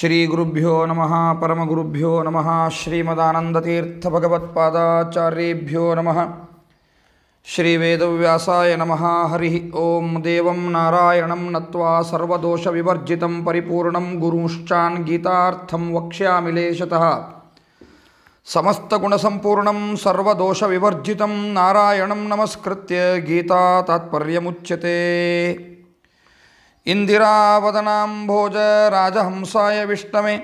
श्रीगुरुभ्यो नम परमगुरुभ्यो नम श्रीमदानन्दतीर्थभगवत्पादाचार्येभ्यो नम श्रीवेदव्यासाय नम हरिः ओं देवं नारायणं नत्वा सर्वदोषविवर्जितं पिपूर्ण गुरूश्चा गीता वक्ष्यामि लेशतः समस्तगुणसम्पूर्णं सर्वदोषविवर्जितं नारायण नमस्कृत्य गीता तात्पर्यमुच्यते इन्दिरावदनां भोज राजहंसाय विष्णमे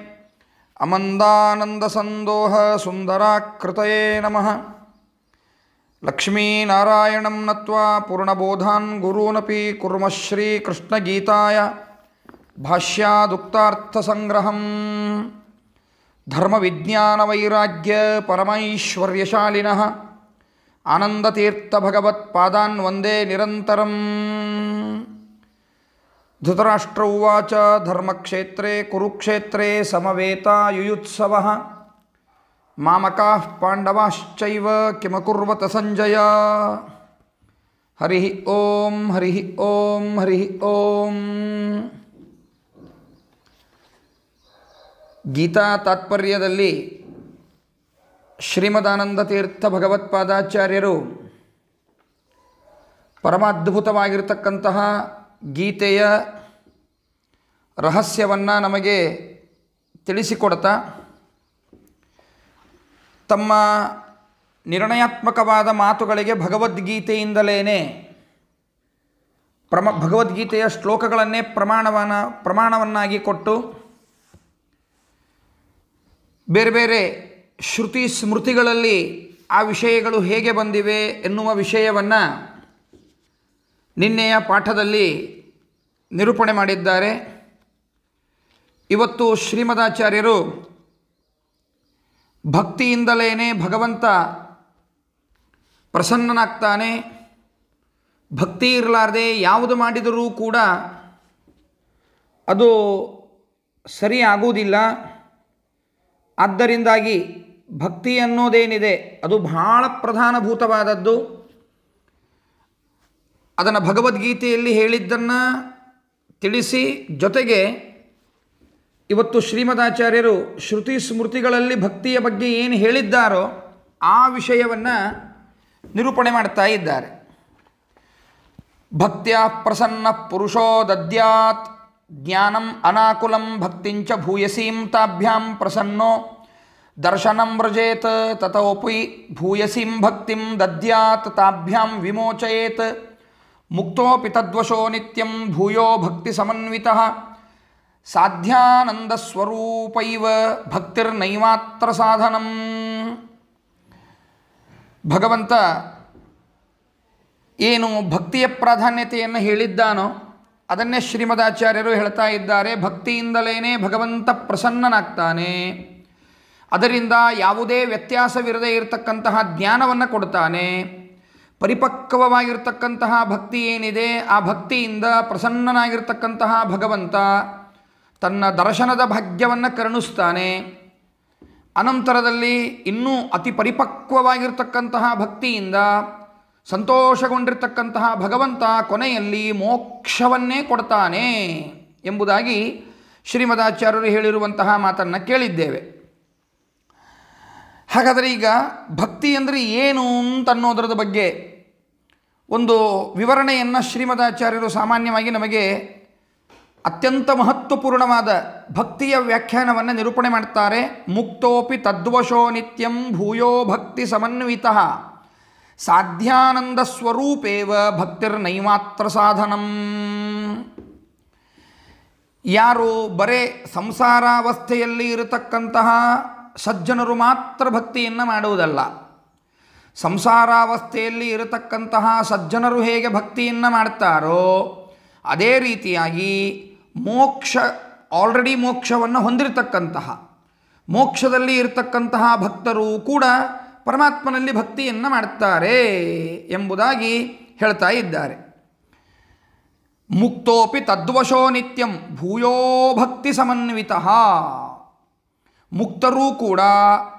अमन्दानन्दसन्दोहसुन्दराकृतये नमः लक्ष्मीनारायणं नत्वा पूर्णबोधान् गुरूनपि कुर्मः श्रीकृष्णगीताय भाष्यादुक्तार्थसङ्ग्रहम् धर्मविज्ञानवैराग्यपरमैश्वर्यशालिनः आनन्दतीर्थभगवत्पादान् वन्दे निरन्तरम् ಧೃತರಾಷ್ಟ್ರ ಉಚ ಧರ್ಮಕ್ಷೇತ್ರೇ ಕುರುಕ್ಷೇತ್ರೇ ಸಮವೇತ ಯುಯುತ್ಸವ ಮಾಮಕಾ ಪಾಂಡವಾಶ್ಚವ ಕಿಮಕುರ್ವತ ಸಂಜಯ ಹರಿ ಓಂ ಹರಿ ಓಂ ಹರಿ ಓಂ ಗೀತಾ ತಾತ್ಪರ್ಯದಲ್ಲಿ ಶ್ರೀಮದಾನಂದ ತೀರ್ಥ ಭಗವತ್ಪಾದಾಚಾರ್ಯರು ಪರಮಾದ್ಭುತವಾಗಿರತಕ್ಕಂತಹ ಗೀತೆಯ ರಹಸ್ಯವನ್ನು ನಮಗೆ ತಿಳಿಸಿಕೊಡ್ತಾ ತಮ್ಮ ನಿರ್ಣಯಾತ್ಮಕವಾದ ಮಾತುಗಳಿಗೆ ಭಗವದ್ಗೀತೆಯಿಂದಲೇ ಪ್ರಮ ಭಗವದ್ಗೀತೆಯ ಶ್ಲೋಕಗಳನ್ನೇ ಪ್ರಮಾಣವನ ಪ್ರಮಾಣವನ್ನಾಗಿ ಕೊಟ್ಟು ಬೇರೆ ಬೇರೆ ಶ್ರುತಿ ಸ್ಮೃತಿಗಳಲ್ಲಿ ಆ ವಿಷಯಗಳು ಹೇಗೆ ಬಂದಿವೆ ಎನ್ನುವ ವಿಷಯವನ್ನು ನಿನ್ನೆಯ ಪಾಠದಲ್ಲಿ ನಿರೂಪಣೆ ಮಾಡಿದ್ದಾರೆ ಇವತ್ತು ಶ್ರೀಮದಾಚಾರ್ಯರು ಭಕ್ತಿಯಿಂದಲೇ ಭಗವಂತ ಪ್ರಸನ್ನನಾಗ್ತಾನೆ ಭಕ್ತಿ ಇರಲಾರ್ದೆ ಯಾವುದು ಮಾಡಿದರೂ ಕೂಡ ಅದು ಸರಿ ಆಗುವುದಿಲ್ಲ ಆದ್ದರಿಂದಾಗಿ ಭಕ್ತಿ ಅನ್ನೋದೇನಿದೆ ಅದು ಬಹಳ ಪ್ರಧಾನಭೂತವಾದದ್ದು ಅದನ್ನು ಭಗವದ್ಗೀತೆಯಲ್ಲಿ ಹೇಳಿದ್ದನ್ನು ತಿಳಿಸಿ ಜೊತೆಗೆ ಇವತ್ತು ಶ್ರೀಮದಾಚಾರ್ಯರು ಶ್ರುತಿ ಸ್ಮೃತಿಗಳಲ್ಲಿ ಭಕ್ತಿಯ ಬಗ್ಗೆ ಏನು ಹೇಳಿದ್ದಾರೋ ಆ ವಿಷಯವನ್ನು ನಿರೂಪಣೆ ಮಾಡ್ತಾ ಇದ್ದಾರೆ ಭಕ್ತಿಯ ಪ್ರಸನ್ನ ಪುರುಷೋ ದದ್ಯಾತ್ ಜ್ಞಾನಂ ಅನಾಕುಲಂ ಭಕ್ತಿಂಚ ಭೂಯಸೀಂ ತಾಭ್ಯಾಂ ಪ್ರಸನ್ನೋ ದರ್ಶನಂ ವ್ರಜೇತ್ ತಥೋಪಿ ಭೂಯಸೀಂ ಭಕ್ತಿಂ ದದ್ಯಾತ್ ತಾಭ್ಯಾಂ ವಿಮೋಚಯೇತ್ ಮುಕ್ತೋಪಿ ತದ್ವಶೋ ನಿತ್ಯಂ ಭೂಯೋ ಭಕ್ತಿ ಸಮನ್ವಿತಃ ಸಾಧ್ಯಾನಂದ ಸ್ವರೂಪೈವ ಭಕ್ತಿರ್ನೈವಾತ್ರ ಸಾಧನಂ ಭಗವಂತ ಏನು ಭಕ್ತಿಯ ಪ್ರಾಧಾನ್ಯತೆಯನ್ನು ಹೇಳಿದ್ದಾನೋ ಅದನ್ನೇ ಶ್ರೀಮದಾಚಾರ್ಯರು ಹೇಳ್ತಾ ಇದ್ದಾರೆ ಭಕ್ತಿಯಿಂದಲೇ ಭಗವಂತ ಪ್ರಸನ್ನನಾಗ್ತಾನೆ ಅದರಿಂದ ಯಾವುದೇ ವ್ಯತ್ಯಾಸವಿರದೇ ಇರತಕ್ಕಂತಹ ಜ್ಞಾನವನ್ನು ಕೊಡ್ತಾನೆ ಪರಿಪಕ್ವವಾಗಿರ್ತಕ್ಕಂತಹ ಭಕ್ತಿ ಏನಿದೆ ಆ ಭಕ್ತಿಯಿಂದ ಪ್ರಸನ್ನನಾಗಿರ್ತಕ್ಕಂತಹ ಭಗವಂತ ತನ್ನ ದರ್ಶನದ ಭಾಗ್ಯವನ್ನು ಕರುಣಿಸ್ತಾನೆ ಅನಂತರದಲ್ಲಿ ಇನ್ನೂ ಅತಿ ಪರಿಪಕ್ವವಾಗಿರ್ತಕ್ಕಂತಹ ಭಕ್ತಿಯಿಂದ ಸಂತೋಷಗೊಂಡಿರ್ತಕ್ಕಂತಹ ಭಗವಂತ ಕೊನೆಯಲ್ಲಿ ಮೋಕ್ಷವನ್ನೇ ಕೊಡ್ತಾನೆ ಎಂಬುದಾಗಿ ಶ್ರೀಮದಾಚಾರ್ಯರು ಹೇಳಿರುವಂತಹ ಮಾತನ್ನು ಕೇಳಿದ್ದೇವೆ ಹಾಗಾದರೆ ಈಗ ಭಕ್ತಿ ಅಂದರೆ ಏನು ಅಂತನ್ನೋದ್ರದ ಬಗ್ಗೆ ಒಂದು ವಿವರಣೆಯನ್ನು ಶ್ರೀಮದಾಚಾರ್ಯರು ಸಾಮಾನ್ಯವಾಗಿ ನಮಗೆ ಅತ್ಯಂತ ಮಹತ್ವಪೂರ್ಣವಾದ ಭಕ್ತಿಯ ವ್ಯಾಖ್ಯಾನವನ್ನು ನಿರೂಪಣೆ ಮಾಡ್ತಾರೆ ಮುಕ್ತೋಪಿ ತದ್ವಶೋ ನಿತ್ಯಂ ಭೂಯೋ ಭಕ್ತಿ ಸಮನ್ವಿತ ಸಾಧ್ಯಾನಂದ ಸ್ವರೂಪೇವ ಭಕ್ತಿರ್ನೈಮಾತ್ರ ಸಾಧನಂ ಯಾರು ಬರೇ ಸಂಸಾರಾವಸ್ಥೆಯಲ್ಲಿ ಇರತಕ್ಕಂತಹ ಸಜ್ಜನರು ಮಾತ್ರ ಭಕ್ತಿಯನ್ನು ಮಾಡುವುದಲ್ಲ ಸಂಸಾರಾವಸ್ಥೆಯಲ್ಲಿ ಇರತಕ್ಕಂತಹ ಸಜ್ಜನರು ಹೇಗೆ ಭಕ್ತಿಯನ್ನು ಮಾಡ್ತಾರೋ ಅದೇ ರೀತಿಯಾಗಿ ಮೋಕ್ಷ ಆಲ್ರೆಡಿ ಮೋಕ್ಷವನ್ನು ಹೊಂದಿರತಕ್ಕಂತಹ ಮೋಕ್ಷದಲ್ಲಿ ಇರತಕ್ಕಂತಹ ಭಕ್ತರು ಕೂಡ ಪರಮಾತ್ಮನಲ್ಲಿ ಭಕ್ತಿಯನ್ನು ಮಾಡುತ್ತಾರೆ ಎಂಬುದಾಗಿ ಹೇಳ್ತಾ ಇದ್ದಾರೆ ಮುಕ್ತೋಪಿ ತದ್ವಶೋ ನಿತ್ಯಂ ಭೂಯೋ ಭಕ್ತಿ ಸಮನ್ವಿತ ಮುಕ್ತರೂ ಕೂಡ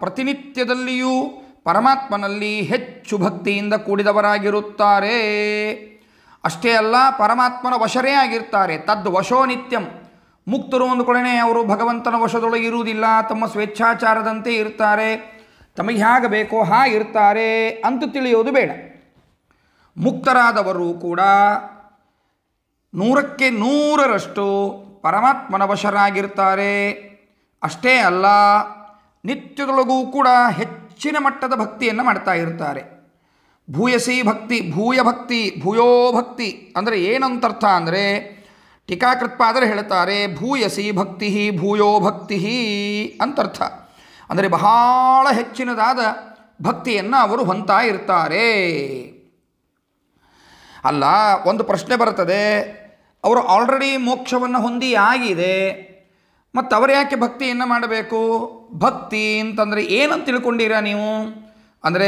ಪ್ರತಿನಿತ್ಯದಲ್ಲಿಯೂ ಪರಮಾತ್ಮನಲ್ಲಿ ಹೆಚ್ಚು ಭಕ್ತಿಯಿಂದ ಕೂಡಿದವರಾಗಿರುತ್ತಾರೆ ಅಷ್ಟೇ ಅಲ್ಲ ಪರಮಾತ್ಮನ ವಶರೇ ಆಗಿರ್ತಾರೆ ತದ್ ವಶೋ ನಿತ್ಯಂ ಮುಕ್ತರು ಒಂದು ಅಂದುಕೊಳ್ಳೆ ಅವರು ಭಗವಂತನ ವಶದೊಳಗೆ ಇರುವುದಿಲ್ಲ ತಮ್ಮ ಸ್ವೇಚ್ಛಾಚಾರದಂತೆ ಇರ್ತಾರೆ ತಮಗೆ ಹೇಗೆ ಬೇಕೋ ಹಾಗಿರ್ತಾರೆ ಅಂತ ತಿಳಿಯೋದು ಬೇಡ ಮುಕ್ತರಾದವರು ಕೂಡ ನೂರಕ್ಕೆ ನೂರರಷ್ಟು ಪರಮಾತ್ಮನ ವಶರಾಗಿರ್ತಾರೆ ಅಷ್ಟೇ ಅಲ್ಲ ನಿತ್ಯದೊಳಗೂ ಕೂಡ ಹೆಚ್ಚಿನ ಮಟ್ಟದ ಭಕ್ತಿಯನ್ನು ಮಾಡ್ತಾ ಇರ್ತಾರೆ ಭೂಯಸಿ ಭಕ್ತಿ ಭೂಯ ಭಕ್ತಿ ಭೂಯೋ ಭಕ್ತಿ ಅಂದರೆ ಏನಂತರ್ಥ ಅಂದರೆ ಟೀಕಾಕೃತ್ಪಾದರೆ ಹೇಳ್ತಾರೆ ಭೂಯಸಿ ಭಕ್ತಿ ಭೂಯೋ ಭಕ್ತಿ ಅಂತರ್ಥ ಅಂದರೆ ಬಹಳ ಹೆಚ್ಚಿನದಾದ ಭಕ್ತಿಯನ್ನು ಅವರು ಹೊಂತಾ ಇರ್ತಾರೆ ಅಲ್ಲ ಒಂದು ಪ್ರಶ್ನೆ ಬರ್ತದೆ ಅವರು ಆಲ್ರೆಡಿ ಮೋಕ್ಷವನ್ನು ಹೊಂದಿ ಆಗಿದೆ ಮತ್ತು ಅವರು ಯಾಕೆ ಭಕ್ತಿಯನ್ನು ಮಾಡಬೇಕು ಭಕ್ತಿ ಅಂತಂದರೆ ಏನಂತ ತಿಳ್ಕೊಂಡಿರಾ ನೀವು ಅಂದರೆ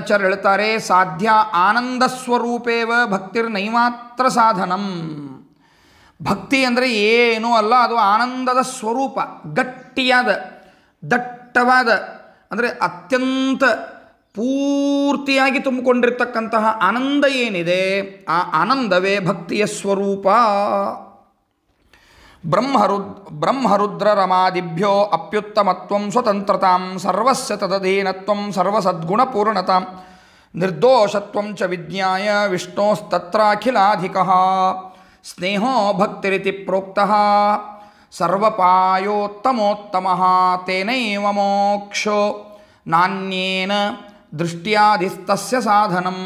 ಆಚಾರ್ಯ ಹೇಳ್ತಾರೆ ಸಾಧ್ಯ ಆನಂದ ಸ್ವರೂಪೇವ ಭಕ್ತಿರ್ ನೈಮಾತ್ರ ಸಾಧನಂ ಭಕ್ತಿ ಅಂದರೆ ಏನೂ ಅಲ್ಲ ಅದು ಆನಂದದ ಸ್ವರೂಪ ಗಟ್ಟಿಯಾದ ದಟ್ಟವಾದ ಅಂದರೆ ಅತ್ಯಂತ ಪೂರ್ತಿಯಾಗಿ ತುಂಬಿಕೊಂಡಿರ್ತಕ್ಕಂತಹ ಆನಂದ ಏನಿದೆ ಆ ಆನಂದವೇ ಭಕ್ತಿಯ ಸ್ವರೂಪ ಬ್ರಹ್ಮರುದ್ ಬ್ರಹ್ಮರುದ್ರರಮಾದಿಭ್ಯೋ ಅಪ್ಯುತ್ತಮತ್ವಂ ಸ್ವತಂತ್ರತಾಂ ಸರ್ವಸ್ಯ ತದಧೀನತ್ವಂ ಸರ್ವಸದ್ಗುಣಪೂರ್ಣತಾಂ ನಿರ್ದೋಷತ್ವಂ ಚ ವಿಜ್ಞಾಯ ವಿಷ್ಣೋಸ್ತತ್ರಖಿಲಾಧಿಕ ಸ್ನೇಹೋ ಭಕ್ತಿರಿತಿ ಪ್ರೋಕ್ತಃ ಸರ್ವಪಾಯೋತ್ತಮೋತ್ತಮಃ ತೇನೈವ ಮೋಕ್ಷೋ ನಾಣ್ಯೇನ ದೃಷ್ಟ್ಯಾಧಿಸ್ತಸ್ಯ ಸಾಧನಂ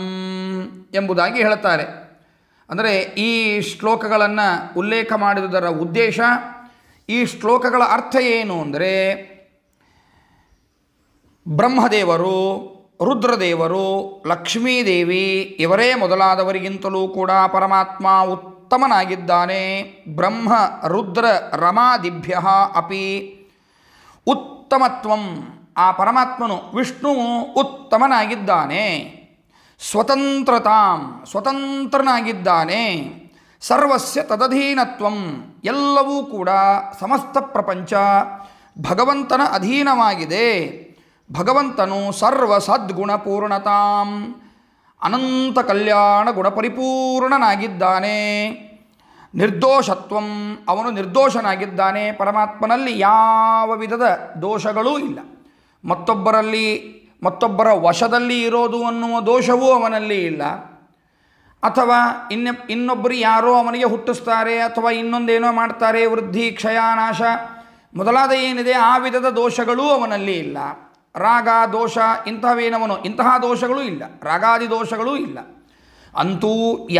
ಎಂಬುದಾಗಿ ಹೇಳುತ್ತಾರೆ ಅಂದರೆ ಈ ಶ್ಲೋಕಗಳನ್ನು ಉಲ್ಲೇಖ ಮಾಡಿದುದರ ಉದ್ದೇಶ ಈ ಶ್ಲೋಕಗಳ ಅರ್ಥ ಏನು ಅಂದರೆ ಬ್ರಹ್ಮದೇವರು ರುದ್ರದೇವರು ಲಕ್ಷ್ಮೀದೇವಿ ಇವರೇ ಮೊದಲಾದವರಿಗಿಂತಲೂ ಕೂಡ ಪರಮಾತ್ಮ ಉತ್ತಮನಾಗಿದ್ದಾನೆ ಬ್ರಹ್ಮ ರುದ್ರ ರಮಾದಿಭ್ಯ ಅಪಿ ಉತ್ತಮತ್ವಂ ಆ ಪರಮಾತ್ಮನು ವಿಷ್ಣು ಉತ್ತಮನಾಗಿದ್ದಾನೆ ಸ್ವತಂತ್ರತಾಂ ಸ್ವತಂತ್ರನಾಗಿದ್ದಾನೆ ಸರ್ವಸ್ಯ ತದಧೀನತ್ವಂ ಎಲ್ಲವೂ ಕೂಡ ಸಮಸ್ತ ಪ್ರಪಂಚ ಭಗವಂತನ ಅಧೀನವಾಗಿದೆ ಭಗವಂತನು ಸರ್ವ ಸದ್ಗುಣ ಪೂರ್ಣತಾಂ ಅನಂತ ಕಲ್ಯಾಣ ಗುಣಪರಿಪೂರ್ಣನಾಗಿದ್ದಾನೆ ನಿರ್ದೋಷತ್ವಂ ಅವನು ನಿರ್ದೋಷನಾಗಿದ್ದಾನೆ ಪರಮಾತ್ಮನಲ್ಲಿ ಯಾವ ವಿಧದ ದೋಷಗಳೂ ಇಲ್ಲ ಮತ್ತೊಬ್ಬರಲ್ಲಿ ಮತ್ತೊಬ್ಬರ ವಶದಲ್ಲಿ ಇರೋದು ಅನ್ನುವ ದೋಷವೂ ಅವನಲ್ಲಿ ಇಲ್ಲ ಅಥವಾ ಇನ್ನ ಇನ್ನೊಬ್ಬರು ಯಾರೋ ಅವನಿಗೆ ಹುಟ್ಟಿಸ್ತಾರೆ ಅಥವಾ ಇನ್ನೊಂದೇನೋ ಮಾಡ್ತಾರೆ ವೃದ್ಧಿ ನಾಶ ಮೊದಲಾದ ಏನಿದೆ ಆ ವಿಧದ ದೋಷಗಳೂ ಅವನಲ್ಲಿ ಇಲ್ಲ ರಾಗ ದೋಷ ಇಂತಹವೇನವನು ಇಂತಹ ದೋಷಗಳೂ ಇಲ್ಲ ರಾಗಾದಿ ದೋಷಗಳೂ ಇಲ್ಲ ಅಂತೂ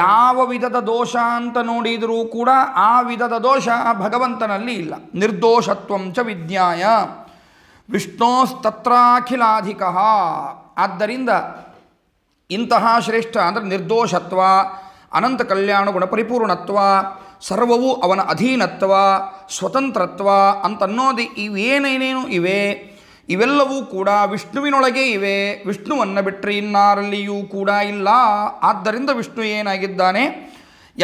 ಯಾವ ವಿಧದ ದೋಷ ಅಂತ ನೋಡಿದರೂ ಕೂಡ ಆ ವಿಧದ ದೋಷ ಭಗವಂತನಲ್ಲಿ ಇಲ್ಲ ನಿರ್ದೋಷತ್ವಂಚ ವಿಜ್ಞಾಯ ವಿಷ್ಣೋಸ್ತತ್ರಾಖಿಲಾಧಿಕ ಆದ್ದರಿಂದ ಇಂತಹ ಶ್ರೇಷ್ಠ ಅಂದರೆ ನಿರ್ದೋಷತ್ವ ಅನಂತ ಕಲ್ಯಾಣ ಗುಣಪರಿಪೂರ್ಣತ್ವ ಸರ್ವವು ಅವನ ಅಧೀನತ್ವ ಸ್ವತಂತ್ರತ್ವ ಅಂತನ್ನೋದು ಇವೇನೇನೇನು ಇವೆ ಇವೆಲ್ಲವೂ ಕೂಡ ವಿಷ್ಣುವಿನೊಳಗೆ ಇವೆ ವಿಷ್ಣುವನ್ನು ಬಿಟ್ಟರೆ ಇನ್ನಾರಲ್ಲಿಯೂ ಕೂಡ ಇಲ್ಲ ಆದ್ದರಿಂದ ವಿಷ್ಣು ಏನಾಗಿದ್ದಾನೆ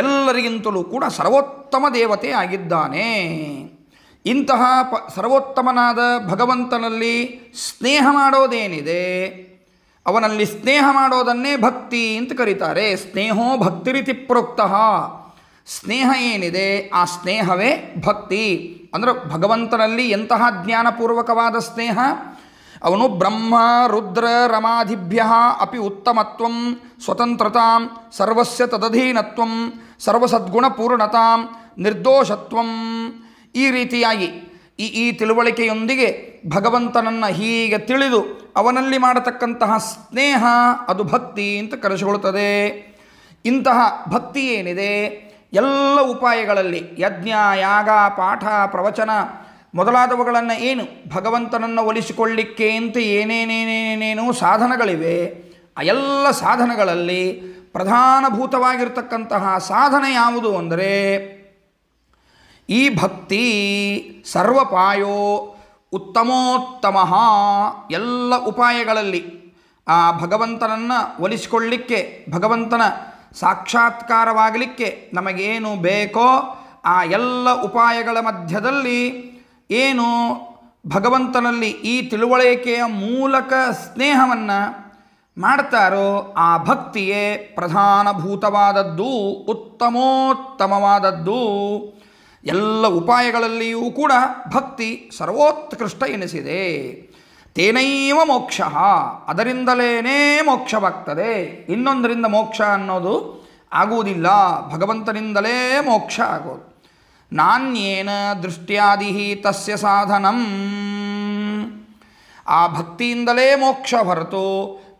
ಎಲ್ಲರಿಗಿಂತಲೂ ಕೂಡ ಸರ್ವೋತ್ತಮ ದೇವತೆ ಆಗಿದ್ದಾನೆ ಇಂತಹ ಪ ಸರ್ವೋತ್ತಮನಾದ ಭಗವಂತನಲ್ಲಿ ಸ್ನೇಹ ಮಾಡೋದೇನಿದೆ ಅವನಲ್ಲಿ ಸ್ನೇಹ ಮಾಡೋದನ್ನೇ ಭಕ್ತಿ ಅಂತ ಕರೀತಾರೆ ಸ್ನೇಹೋ ಭಕ್ತಿರಿತಿ ಪ್ರೋಕ್ತ ಸ್ನೇಹ ಏನಿದೆ ಆ ಸ್ನೇಹವೇ ಭಕ್ತಿ ಅಂದರೆ ಭಗವಂತನಲ್ಲಿ ಎಂತಹ ಜ್ಞಾನಪೂರ್ವಕವಾದ ಸ್ನೇಹ ಅವನು ಬ್ರಹ್ಮ ರುದ್ರ ರಮಾಧಿಭ್ಯ ಅಪಿ ಉತ್ತಮತ್ವ ಸ್ವತಂತ್ರತಾಂ ಸರ್ವಸ್ಯ ತದಧೀನತ್ವ ಸರ್ವಸದ್ಗುಣಪೂರ್ಣತಾಂ ನಿರ್ದೋಷತ್ವಂ ಈ ರೀತಿಯಾಗಿ ಈ ಈ ತಿಳುವಳಿಕೆಯೊಂದಿಗೆ ಭಗವಂತನನ್ನು ಹೀಗೆ ತಿಳಿದು ಅವನಲ್ಲಿ ಮಾಡತಕ್ಕಂತಹ ಸ್ನೇಹ ಅದು ಭಕ್ತಿ ಅಂತ ಕರೆಸಿಕೊಳ್ಳುತ್ತದೆ ಇಂತಹ ಭಕ್ತಿ ಏನಿದೆ ಎಲ್ಲ ಉಪಾಯಗಳಲ್ಲಿ ಯಜ್ಞ ಯಾಗ ಪಾಠ ಪ್ರವಚನ ಮೊದಲಾದವುಗಳನ್ನು ಏನು ಭಗವಂತನನ್ನು ಒಲಿಸಿಕೊಳ್ಳಿಕ್ಕೆ ಅಂತ ಏನೇನೇನೇನೇನೋ ಸಾಧನಗಳಿವೆ ಆ ಎಲ್ಲ ಸಾಧನಗಳಲ್ಲಿ ಪ್ರಧಾನಭೂತವಾಗಿರ್ತಕ್ಕಂತಹ ಸಾಧನೆ ಯಾವುದು ಅಂದರೆ ಈ ಭಕ್ತಿ ಸರ್ವಪಾಯೋ ಉತ್ತಮೋತ್ತಮ ಎಲ್ಲ ಉಪಾಯಗಳಲ್ಲಿ ಆ ಭಗವಂತನನ್ನು ಒಲಿಸಿಕೊಳ್ಳಿಕ್ಕೆ ಭಗವಂತನ ಸಾಕ್ಷಾತ್ಕಾರವಾಗಲಿಕ್ಕೆ ನಮಗೇನು ಬೇಕೋ ಆ ಎಲ್ಲ ಉಪಾಯಗಳ ಮಧ್ಯದಲ್ಲಿ ಏನು ಭಗವಂತನಲ್ಲಿ ಈ ತಿಳುವಳಿಕೆಯ ಮೂಲಕ ಸ್ನೇಹವನ್ನು ಮಾಡ್ತಾರೋ ಆ ಭಕ್ತಿಯೇ ಪ್ರಧಾನಭೂತವಾದದ್ದು ಉತ್ತಮೋತ್ತಮವಾದದ್ದು ಎಲ್ಲ ಉಪಾಯಗಳಲ್ಲಿಯೂ ಕೂಡ ಭಕ್ತಿ ಸರ್ವೋತ್ಕೃಷ್ಟ ಎನಿಸಿದೆ ತೇನೈವ ಮೋಕ್ಷ ಅದರಿಂದಲೇ ಮೋಕ್ಷವಾಗ್ತದೆ ಇನ್ನೊಂದರಿಂದ ಮೋಕ್ಷ ಅನ್ನೋದು ಆಗುವುದಿಲ್ಲ ಭಗವಂತನಿಂದಲೇ ಮೋಕ್ಷ ಆಗೋದು ನಾನೇನ ದೃಷ್ಟ್ಯಾದಿ ತಸ್ಯ ಸಾಧನಂ ಆ ಭಕ್ತಿಯಿಂದಲೇ ಮೋಕ್ಷ ಹೊರತು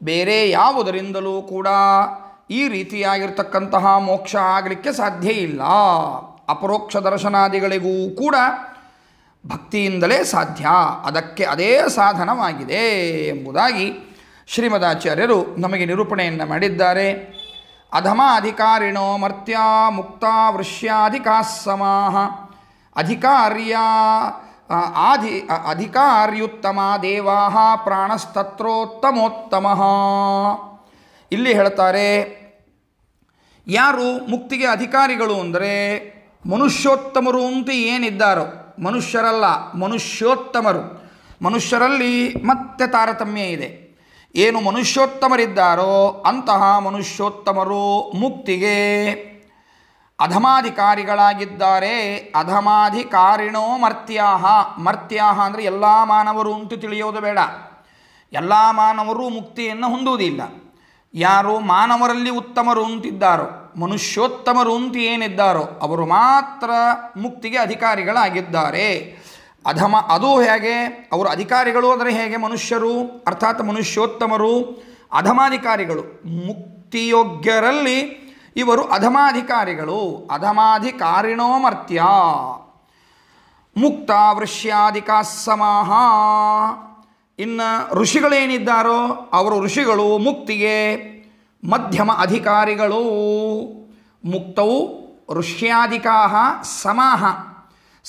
ಬೇರೆ ಯಾವುದರಿಂದಲೂ ಕೂಡ ಈ ರೀತಿಯಾಗಿರ್ತಕ್ಕಂತಹ ಮೋಕ್ಷ ಆಗಲಿಕ್ಕೆ ಸಾಧ್ಯ ಇಲ್ಲ ಅಪರೋಕ್ಷ ದರ್ಶನಾದಿಗಳಿಗೂ ಕೂಡ ಭಕ್ತಿಯಿಂದಲೇ ಸಾಧ್ಯ ಅದಕ್ಕೆ ಅದೇ ಸಾಧನವಾಗಿದೆ ಎಂಬುದಾಗಿ ಶ್ರೀಮದಾಚಾರ್ಯರು ನಮಗೆ ನಿರೂಪಣೆಯನ್ನು ಮಾಡಿದ್ದಾರೆ ಅಧಮ ಅಧಿಕಾರಿಣೋ ಮರ್ತ್ಯ ಮುಕ್ತ ವೃಷ್ಯಾಧಿಕಾಸ್ಸಮಾ ಅಧಿಕಾರ್ಯ ಆಧಿ ಅಧಿಕಾರ್ಯುತ್ತಮ ದೇವಾಹ ಪ್ರಾಣಸ್ತತ್ರೋತ್ತಮೋತ್ತಮ ಇಲ್ಲಿ ಹೇಳ್ತಾರೆ ಯಾರು ಮುಕ್ತಿಗೆ ಅಧಿಕಾರಿಗಳು ಅಂದರೆ ಮನುಷ್ಯೋತ್ತಮರು ಅಂತ ಏನಿದ್ದಾರೋ ಮನುಷ್ಯರಲ್ಲ ಮನುಷ್ಯೋತ್ತಮರು ಮನುಷ್ಯರಲ್ಲಿ ಮತ್ತೆ ತಾರತಮ್ಯ ಇದೆ ಏನು ಮನುಷ್ಯೋತ್ತಮರಿದ್ದಾರೋ ಅಂತಹ ಮನುಷ್ಯೋತ್ತಮರು ಮುಕ್ತಿಗೆ ಅಧಮಾಧಿಕಾರಿಗಳಾಗಿದ್ದಾರೆ ಅಧಮಾಧಿಕಾರಿಣೋ ಮರ್ತ್ಯಾಹ ಮರ್ತ್ಯಾಹ ಅಂದರೆ ಎಲ್ಲ ಮಾನವರು ಅಂತೂ ತಿಳಿಯೋದು ಬೇಡ ಎಲ್ಲ ಮಾನವರು ಮುಕ್ತಿಯನ್ನು ಹೊಂದುವುದಿಲ್ಲ ಯಾರು ಮಾನವರಲ್ಲಿ ಉತ್ತಮರು ಅಂತಿದ್ದಾರೋ ಮನುಷ್ಯೋತ್ತಮರು ಅಂತ ಏನಿದ್ದಾರೋ ಅವರು ಮಾತ್ರ ಮುಕ್ತಿಗೆ ಅಧಿಕಾರಿಗಳಾಗಿದ್ದಾರೆ ಅಧಮ ಅದು ಹೇಗೆ ಅವರು ಅಧಿಕಾರಿಗಳು ಅಂದರೆ ಹೇಗೆ ಮನುಷ್ಯರು ಅರ್ಥಾತ್ ಮನುಷ್ಯೋತ್ತಮರು ಅಧಮಾಧಿಕಾರಿಗಳು ಮುಕ್ತಿಯೋಗ್ಯರಲ್ಲಿ ಇವರು ಅಧಮಾಧಿಕಾರಿಗಳು ಅಧಮಾಧಿಕಾರಿಣೋ ಮರ್ತ್ಯ ಮುಕ್ತ ವೃಷ್ಯಾಧಿಕಾ ಸಮಾಹ ಇನ್ನು ಋಷಿಗಳೇನಿದ್ದಾರೋ ಅವರು ಋಷಿಗಳು ಮುಕ್ತಿಗೆ ಮಧ್ಯಮ ಅಧಿಕಾರಿಗಳು ಮುಕ್ತವು ಋಷ್ಯಾಧಿಕಾಹ ಸಮಾಹ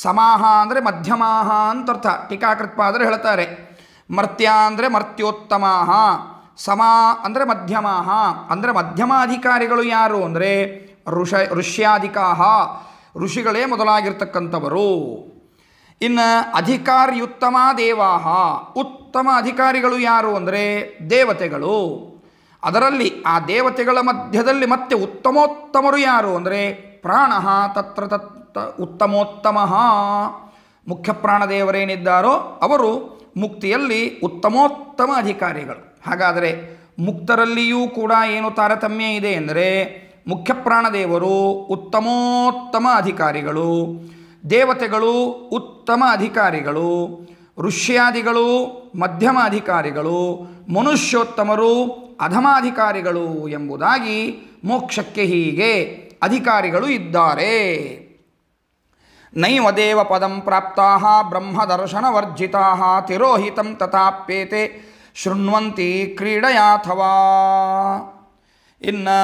ಸಮಾಹ ಅಂದರೆ ಮಧ್ಯಮಾಹ ಅಂತರ್ಥ ಟೀಕಾಕೃತ್ಪಾದರೆ ಹೇಳ್ತಾರೆ ಮರ್ತ್ಯ ಅಂದರೆ ಮರ್ತ್ಯೋತ್ತಮಾಹ ಸಮಾ ಅಂದರೆ ಮಧ್ಯಮಾಹ ಅಂದರೆ ಅಧಿಕಾರಿಗಳು ಯಾರು ಅಂದರೆ ಋಷ ಋಷ್ಯಾಧಿಕಾ ಋಷಿಗಳೇ ಮೊದಲಾಗಿರ್ತಕ್ಕಂಥವರು ಇನ್ನು ಅಧಿಕಾರಿಯುತ್ತಮ ದೇವಾಹ ಉತ್ತಮ ಅಧಿಕಾರಿಗಳು ಯಾರು ಅಂದರೆ ದೇವತೆಗಳು ಅದರಲ್ಲಿ ಆ ದೇವತೆಗಳ ಮಧ್ಯದಲ್ಲಿ ಮತ್ತೆ ಉತ್ತಮೋತ್ತಮರು ಯಾರು ಅಂದರೆ ಪ್ರಾಣ ತತ್ರ ತತ್ ಉತ್ತಮೋತ್ತಮ ಮುಖ್ಯ ಪ್ರಾಣದೇವರೇನಿದ್ದಾರೋ ಅವರು ಮುಕ್ತಿಯಲ್ಲಿ ಉತ್ತಮೋತ್ತಮ ಅಧಿಕಾರಿಗಳು ಹಾಗಾದರೆ ಮುಕ್ತರಲ್ಲಿಯೂ ಕೂಡ ಏನು ತಾರತಮ್ಯ ಇದೆ ಎಂದರೆ ಮುಖ್ಯ ಪ್ರಾಣದೇವರು ಉತ್ತಮೋತ್ತಮ ಅಧಿಕಾರಿಗಳು ದೇವತೆಗಳು ಉತ್ತಮ ಅಧಿಕಾರಿಗಳು ಋಷ್ಯಾದಿಗಳು ಮಧ್ಯಮ ಅಧಿಕಾರಿಗಳು ಮನುಷ್ಯೋತ್ತಮರು ಅಧಮಾಧಿಕಾರಿಗಳು ಎಂಬುದಾಗಿ ಮೋಕ್ಷಕ್ಕೆ ಹೀಗೆ ಅಧಿಕಾರಿಗಳು ಇದ್ದಾರೆ ನೈವ ದೇವ ಪದಂ ಬ್ರಹ್ಮದರ್ಶನ ಬ್ರಹ್ಮದರ್ಶನವರ್ಜಿತಾ ತಿರೋಹಿತಂ ತಥಾಪ್ಯೇತೆ ಶೃಣ್ವಂತಿ ಅಥವಾ ಇನ್ನು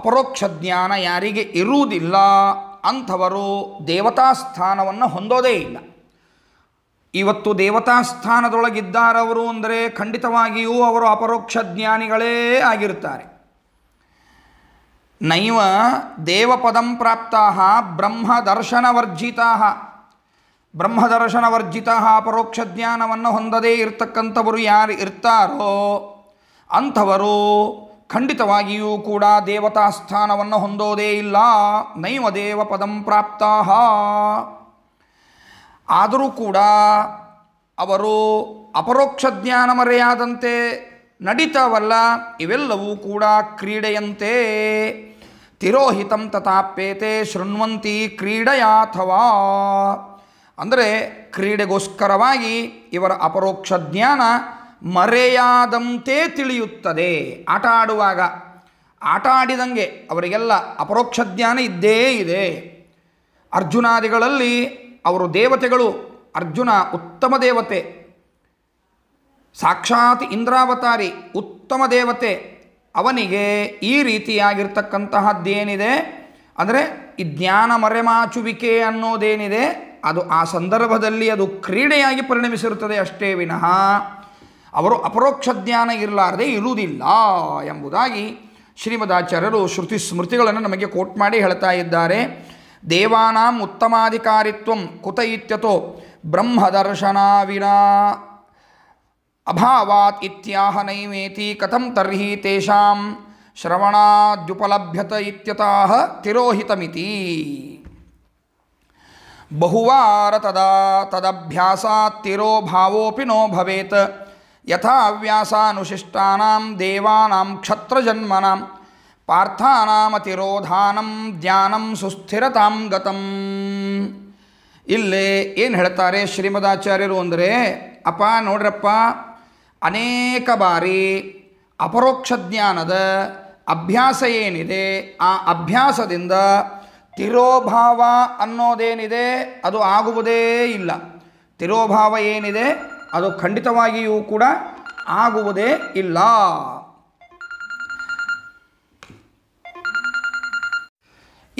ಅಪರೋಕ್ಷ ಜ್ಞಾನ ಯಾರಿಗೆ ಇರುವುದಿಲ್ಲ ಅಂಥವರು ದೇವತಾ ಸ್ಥಾನವನ್ನು ಹೊಂದೋದೇ ಇಲ್ಲ ಇವತ್ತು ದೇವತಾ ಸ್ಥಾನದೊಳಗಿದ್ದಾರವರು ಅಂದರೆ ಖಂಡಿತವಾಗಿಯೂ ಅವರು ಅಪರೋಕ್ಷ ಜ್ಞಾನಿಗಳೇ ಆಗಿರುತ್ತಾರೆ ನೈವ ದೇವಪದಂ ಪ್ರಾಪ್ತಾ ಬ್ರಹ್ಮದರ್ಶನವರ್ಜಿತ ಬ್ರಹ್ಮದರ್ಶನವರ್ಜಿತ ಅಪರೋಕ್ಷ ಜ್ಞಾನವನ್ನು ಹೊಂದದೇ ಇರತಕ್ಕಂಥವರು ಯಾರು ಇರ್ತಾರೋ ಅಂಥವರು ಖಂಡಿತವಾಗಿಯೂ ಕೂಡ ದೇವತಾ ಹೊಂದೋದೇ ಇಲ್ಲ ನೈವ ದೇವಪದಂ ಪದಂ ಆದರೂ ಕೂಡ ಅವರು ಅಪರೋಕ್ಷ ಜ್ಞಾನ ಮರೆಯಾದಂತೆ ನಡೀತಾವಲ್ಲ ಇವೆಲ್ಲವೂ ಕೂಡ ಕ್ರೀಡೆಯಂತೆ ತಿರೋಹಿತಂ ತಥಾಪ್ಯೇತೆ ಶೃಣ್ವಂತಿ ಅಥವಾ ಅಂದರೆ ಕ್ರೀಡೆಗೋಸ್ಕರವಾಗಿ ಇವರ ಅಪರೋಕ್ಷ ಜ್ಞಾನ ಮರೆಯಾದಂತೆ ತಿಳಿಯುತ್ತದೆ ಆಟ ಆಡುವಾಗ ಆಟ ಆಡಿದಂಗೆ ಅವರಿಗೆಲ್ಲ ಅಪರೋಕ್ಷ ಜ್ಞಾನ ಇದ್ದೇ ಇದೆ ಅರ್ಜುನಾದಿಗಳಲ್ಲಿ ಅವರು ದೇವತೆಗಳು ಅರ್ಜುನ ಉತ್ತಮ ದೇವತೆ ಸಾಕ್ಷಾತ್ ಇಂದ್ರಾವತಾರಿ ಉತ್ತಮ ದೇವತೆ ಅವನಿಗೆ ಈ ರೀತಿಯಾಗಿರ್ತಕ್ಕಂತಹದ್ದೇನಿದೆ ಅಂದರೆ ಈ ಜ್ಞಾನ ಮರೆಮಾಚುವಿಕೆ ಅನ್ನೋದೇನಿದೆ ಅದು ಆ ಸಂದರ್ಭದಲ್ಲಿ ಅದು ಕ್ರೀಡೆಯಾಗಿ ಪರಿಣಮಿಸಿರುತ್ತದೆ ಅಷ್ಟೇ ವಿನಃ ಅವರು ಅಪರೋಕ್ಷ ಜ್ಞಾನ ಇರಲಾರದೆ ಇರುವುದಿಲ್ಲ ಎಂಬುದಾಗಿ ಶ್ರೀಮದಾಚಾರ್ಯರು ಶ್ರುತಿ ಸ್ಮೃತಿಗಳನ್ನು ನಮಗೆ ಕೋಟ್ ಮಾಡಿ ಹೇಳ್ತಾ ಇದ್ದಾರೆ ದೇವಾನಾಂ ಉತ್ತಮಾಧಿಕಾರಿತ್ವಂ ಕುತ ಇತ್ಯತೋ ಬ್ರಹ್ಮದರ್ಶನಾವಿನ ಅಭಾವಾತ್ ಇತ್ಯಾಹ ನೈಮೇತಿ ಕಥಂ ತರ್ಹಿ ತೇಷಾಂ ಶ್ರವಣಾದ್ಯುಪಲಭ್ಯತ ತಿರೋಹಿತಮಿತಿ ಬಹುವಾರ ತದಾ ತದಭ್ಯಾಸಾತ್ತಿರೋ ಭಾವೋಪಿ ನೋ ಭವೇತ್ ದೇವಾನಾಂ ಕ್ಷತ್ರಜನ್ಮನಾಂ ಪಾರ್ಥಾನಾಮತಿರೋಧಾನಂ ಧ್ಯಾನಂ ಸುಸ್ಥಿರತಾಂ ಗತಂ ಇಲ್ಲೇ ಏನು ಹೇಳ್ತಾರೆ ಶ್ರೀಮದಾಚಾರ್ಯರು ಅಂದರೆ ಅಪ್ಪ ನೋಡ್ರಪ್ಪ ಅನೇಕ ಬಾರಿ ಅಪರೋಕ್ಷ ಜ್ಞಾನದ ಅಭ್ಯಾಸ ಏನಿದೆ ಆ ಅಭ್ಯಾಸದಿಂದ ತಿರೋಭಾವ ಅನ್ನೋದೇನಿದೆ ಅದು ಆಗುವುದೇ ಇಲ್ಲ ತಿರೋಭಾವ ಏನಿದೆ ಅದು ಖಂಡಿತವಾಗಿಯೂ ಕೂಡ ಆಗುವುದೇ ಇಲ್ಲ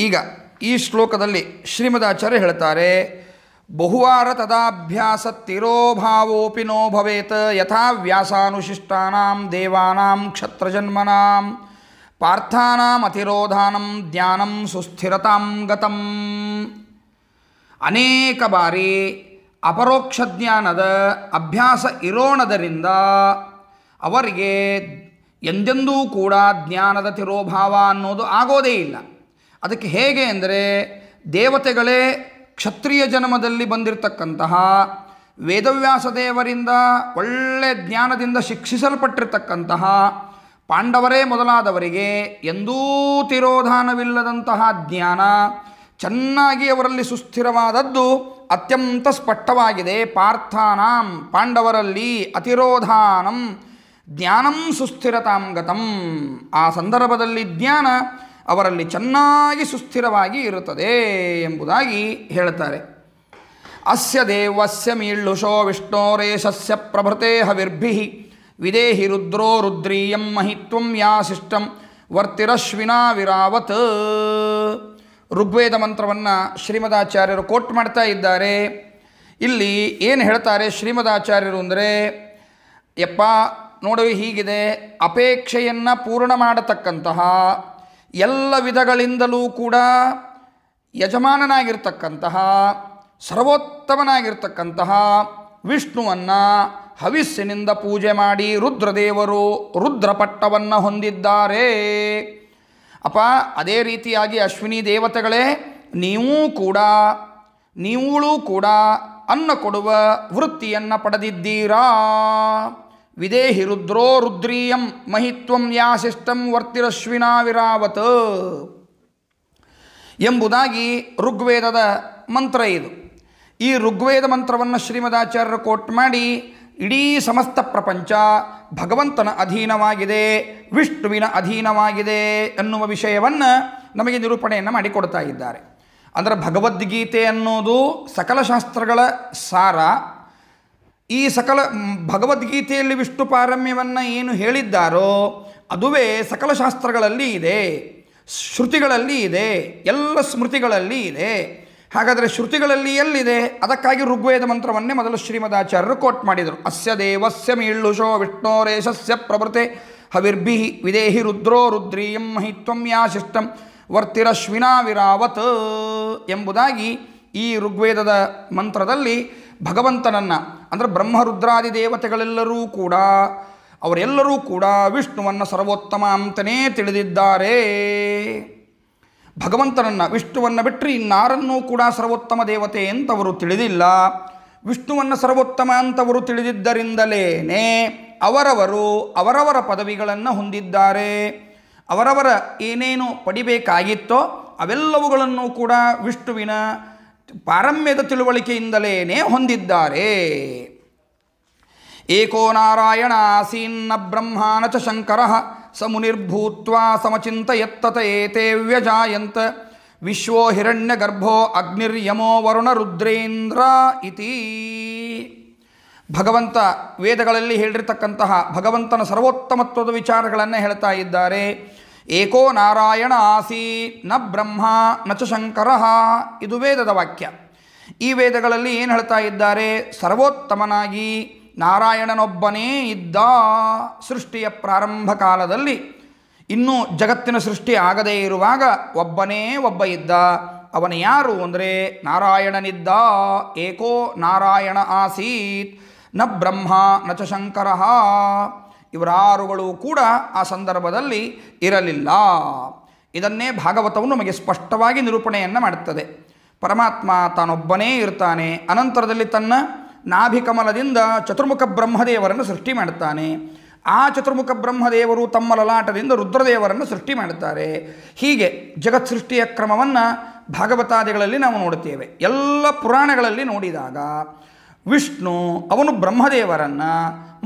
ಈಗ ಈ ಶ್ಲೋಕದಲ್ಲಿ ಶ್ರೀಮದ್ ಆಚಾರ್ಯ ಹೇಳ್ತಾರೆ ಬಹುವಾರ ತದಾಭ್ಯಾಸ ತಿರೋಭಾವೋಪಿ ನೋ ಭವೇತ್ ಯಥಾ ವ್ಯಾಸಾನುಶಿಷ್ಟಾನಾಂ ದೇವಾನಾಂ ಕ್ಷತ್ರಜನ್ಮನಾಂ ಪಾರ್ಥಾನಾಂ ಅತಿರೋಧಾನಂ ಜ್ಞಾನಂ ಸುಸ್ಥಿರತಾಂ ಗತಂ ಅನೇಕ ಬಾರಿ ಅಪರೋಕ್ಷ ಜ್ಞಾನದ ಅಭ್ಯಾಸ ಇರೋಣದರಿಂದ ಅವರಿಗೆ ಎಂದೆಂದೂ ಕೂಡ ಜ್ಞಾನದ ತಿರೋಭಾವ ಅನ್ನೋದು ಆಗೋದೇ ಇಲ್ಲ ಅದಕ್ಕೆ ಹೇಗೆ ಅಂದರೆ ದೇವತೆಗಳೇ ಕ್ಷತ್ರಿಯ ಜನ್ಮದಲ್ಲಿ ಬಂದಿರತಕ್ಕಂತಹ ವೇದವ್ಯಾಸ ದೇವರಿಂದ ಒಳ್ಳೆ ಜ್ಞಾನದಿಂದ ಶಿಕ್ಷಿಸಲ್ಪಟ್ಟಿರ್ತಕ್ಕಂತಹ ಪಾಂಡವರೇ ಮೊದಲಾದವರಿಗೆ ಎಂದೂ ತಿರೋಧಾನವಿಲ್ಲದಂತಹ ಜ್ಞಾನ ಚೆನ್ನಾಗಿ ಅವರಲ್ಲಿ ಸುಸ್ಥಿರವಾದದ್ದು ಅತ್ಯಂತ ಸ್ಪಷ್ಟವಾಗಿದೆ ಪಾರ್ಥಾನಾಂ ಪಾಂಡವರಲ್ಲಿ ಅತಿರೋಧಾನಂ ಜ್ಞಾನಂ ಸುಸ್ಥಿರತಾಂ ಗತಂ ಆ ಸಂದರ್ಭದಲ್ಲಿ ಜ್ಞಾನ ಅವರಲ್ಲಿ ಚೆನ್ನಾಗಿ ಸುಸ್ಥಿರವಾಗಿ ಇರುತ್ತದೆ ಎಂಬುದಾಗಿ ಹೇಳ್ತಾರೆ ಅಸ್ಯ ದೇವಸ್ಯ ಮೀಳ್ಳುಷೋ ರೇಷಸ್ಯ ಪ್ರಭೃತೆ ಹವಿರ್ಭಿ ವಿದೇಹಿ ರುದ್ರೋ ರುದ್ರೀಯಂ ಮಹಿತ್ವ ಯಾಶಿಷ್ಟಂ ವರ್ತಿರಶ್ವಿನಾ ವಿರಾವತ್ ಋಗ್ವೇದ ಮಂತ್ರವನ್ನು ಶ್ರೀಮದಾಚಾರ್ಯರು ಕೋಟ್ ಮಾಡ್ತಾ ಇದ್ದಾರೆ ಇಲ್ಲಿ ಏನು ಹೇಳ್ತಾರೆ ಶ್ರೀಮದಾಚಾರ್ಯರು ಅಂದರೆ ಯಪ್ಪ ನೋಡು ಹೀಗಿದೆ ಅಪೇಕ್ಷೆಯನ್ನು ಪೂರ್ಣ ಮಾಡತಕ್ಕಂತಹ ಎಲ್ಲ ವಿಧಗಳಿಂದಲೂ ಕೂಡ ಯಜಮಾನನಾಗಿರ್ತಕ್ಕಂತಹ ಸರ್ವೋತ್ತಮನಾಗಿರ್ತಕ್ಕಂತಹ ವಿಷ್ಣುವನ್ನು ಹವಿಸ್ಸಿನಿಂದ ಪೂಜೆ ಮಾಡಿ ರುದ್ರದೇವರು ರುದ್ರಪಟ್ಟವನ್ನು ಹೊಂದಿದ್ದಾರೆ ಅಪ್ಪ ಅದೇ ರೀತಿಯಾಗಿ ಅಶ್ವಿನಿ ದೇವತೆಗಳೇ ನೀವೂ ಕೂಡ ನೀವುಗಳೂ ಕೂಡ ಅನ್ನ ಕೊಡುವ ವೃತ್ತಿಯನ್ನು ಪಡೆದಿದ್ದೀರಾ ವಿದೇಹಿ ರುದ್ರೋ ರುದ್ರೀಯಂ ಮಹಿತ್ವಂ ಯಾಶಿಷ್ಟಂ ವರ್ತಿರಶ್ವಿನಾ ವಿರಾವತ್ ಎಂಬುದಾಗಿ ಋಗ್ವೇದದ ಮಂತ್ರ ಇದು ಈ ಋಗ್ವೇದ ಮಂತ್ರವನ್ನು ಶ್ರೀಮದಾಚಾರ್ಯರು ಕೋಟ್ ಮಾಡಿ ಇಡೀ ಸಮಸ್ತ ಪ್ರಪಂಚ ಭಗವಂತನ ಅಧೀನವಾಗಿದೆ ವಿಷ್ಣುವಿನ ಅಧೀನವಾಗಿದೆ ಎನ್ನುವ ವಿಷಯವನ್ನು ನಮಗೆ ನಿರೂಪಣೆಯನ್ನು ಮಾಡಿಕೊಡ್ತಾ ಇದ್ದಾರೆ ಅಂದರೆ ಭಗವದ್ಗೀತೆ ಅನ್ನೋದು ಸಕಲ ಶಾಸ್ತ್ರಗಳ ಸಾರ ಈ ಸಕಲ ಭಗವದ್ಗೀತೆಯಲ್ಲಿ ವಿಷ್ಣು ಪಾರಮ್ಯವನ್ನು ಏನು ಹೇಳಿದ್ದಾರೋ ಅದುವೇ ಸಕಲ ಶಾಸ್ತ್ರಗಳಲ್ಲಿ ಇದೆ ಶ್ರುತಿಗಳಲ್ಲಿ ಇದೆ ಎಲ್ಲ ಸ್ಮೃತಿಗಳಲ್ಲಿ ಇದೆ ಹಾಗಾದರೆ ಶ್ರುತಿಗಳಲ್ಲಿ ಎಲ್ಲಿದೆ ಅದಕ್ಕಾಗಿ ಋಗ್ವೇದ ಮಂತ್ರವನ್ನೇ ಮೊದಲು ಶ್ರೀಮದಾಚಾರ್ಯರು ಕೋಟ್ ಮಾಡಿದರು ಅಸ್ಯ ದೇವಸ್ಯ ವಿಷ್ಣೋ ರೇಷಸ್ಯ ಪ್ರಭೃತೆ ಹವಿರ್ಭಿ ವಿದೇಹಿ ರುದ್ರೋ ರುದ್ರಿಯಂ ಮಹಿತ್ವಂ ಯಾಶಿಷ್ಟಂ ಶಿಷ್ಟಂ ವರ್ತಿರಶ್ವಿನಾ ವಿರಾವತ್ ಎಂಬುದಾಗಿ ಈ ಋಗ್ವೇದದ ಮಂತ್ರದಲ್ಲಿ ಭಗವಂತನನ್ನು ಅಂದರೆ ಬ್ರಹ್ಮರುದ್ರಾದಿ ದೇವತೆಗಳೆಲ್ಲರೂ ಕೂಡ ಅವರೆಲ್ಲರೂ ಕೂಡ ವಿಷ್ಣುವನ್ನು ಸರ್ವೋತ್ತಮ ಅಂತಲೇ ತಿಳಿದಿದ್ದಾರೆ ಭಗವಂತನನ್ನು ವಿಷ್ಣುವನ್ನು ಬಿಟ್ಟರೆ ಇನ್ನಾರನ್ನೂ ಕೂಡ ಸರ್ವೋತ್ತಮ ದೇವತೆ ಅಂತವರು ತಿಳಿದಿಲ್ಲ ವಿಷ್ಣುವನ್ನು ಸರ್ವೋತ್ತಮ ಅಂತವರು ತಿಳಿದಿದ್ದರಿಂದಲೇ ಅವರವರು ಅವರವರ ಪದವಿಗಳನ್ನು ಹೊಂದಿದ್ದಾರೆ ಅವರವರ ಏನೇನು ಪಡಿಬೇಕಾಗಿತ್ತೋ ಅವೆಲ್ಲವುಗಳನ್ನು ಕೂಡ ವಿಷ್ಣುವಿನ ಪಾರಮ್ಯದ ತಿಳುವಳಿಕೆಯಿಂದಲೇ ಹೊಂದಿದ್ದಾರೆ ಏಕೋ ನಾರಾಯಣ ಆಸೀನ್ನ ಬ್ರಹ್ಮಾನ ಚ ಶಂಕರ ಸಮುನಿರ್ಭೂತ್ವ ಸಮಚಿಂತಯತ್ತತ ಏತೆ ವ್ಯಜಾಯಂತ ವಿಶ್ವೋ ಹಿರಣ್ಯ ಗರ್ಭೋ ಅಗ್ನಿರ್ಯಮೋ ವರುಣ ರುದ್ರೇಂದ್ರ ಇತಿ ಭಗವಂತ ವೇದಗಳಲ್ಲಿ ಹೇಳಿರ್ತಕ್ಕಂತಹ ಭಗವಂತನ ಸರ್ವೋತ್ತಮತ್ವದ ವಿಚಾರಗಳನ್ನು ಹೇಳ್ತಾ ಇದ್ದಾರೆ ಏಕೋ ನಾರಾಯಣ ಆಸೀ ನ ಬ್ರಹ್ಮ ನ ಚ ಶಂಕರ ಇದು ವೇದದ ವಾಕ್ಯ ಈ ವೇದಗಳಲ್ಲಿ ಏನು ಹೇಳ್ತಾ ಇದ್ದಾರೆ ಸರ್ವೋತ್ತಮನಾಗಿ ನಾರಾಯಣನೊಬ್ಬನೇ ಇದ್ದ ಸೃಷ್ಟಿಯ ಪ್ರಾರಂಭ ಕಾಲದಲ್ಲಿ ಇನ್ನೂ ಜಗತ್ತಿನ ಸೃಷ್ಟಿ ಆಗದೇ ಇರುವಾಗ ಒಬ್ಬನೇ ಒಬ್ಬ ಇದ್ದ ಅವನ ಯಾರು ಅಂದರೆ ನಾರಾಯಣನಿದ್ದ ಏಕೋ ನಾರಾಯಣ ಆಸೀತ್ ನ ಬ್ರಹ್ಮ ನ ಚ ಶಂಕರ ಇವರಾರುಗಳು ಕೂಡ ಆ ಸಂದರ್ಭದಲ್ಲಿ ಇರಲಿಲ್ಲ ಇದನ್ನೇ ಭಾಗವತವು ನಮಗೆ ಸ್ಪಷ್ಟವಾಗಿ ನಿರೂಪಣೆಯನ್ನು ಮಾಡುತ್ತದೆ ಪರಮಾತ್ಮ ತಾನೊಬ್ಬನೇ ಇರ್ತಾನೆ ಅನಂತರದಲ್ಲಿ ತನ್ನ ನಾಭಿಕಮಲದಿಂದ ಚತುರ್ಮುಖ ಬ್ರಹ್ಮದೇವರನ್ನು ಸೃಷ್ಟಿ ಮಾಡುತ್ತಾನೆ ಆ ಚತುರ್ಮುಖ ಬ್ರಹ್ಮದೇವರು ತಮ್ಮ ಲಲಾಟದಿಂದ ರುದ್ರದೇವರನ್ನು ಸೃಷ್ಟಿ ಮಾಡುತ್ತಾರೆ ಹೀಗೆ ಜಗತ್ ಸೃಷ್ಟಿಯ ಕ್ರಮವನ್ನು ಭಾಗವತಾದಿಗಳಲ್ಲಿ ನಾವು ನೋಡುತ್ತೇವೆ ಎಲ್ಲ ಪುರಾಣಗಳಲ್ಲಿ ನೋಡಿದಾಗ ವಿಷ್ಣು ಅವನು ಬ್ರಹ್ಮದೇವರನ್ನು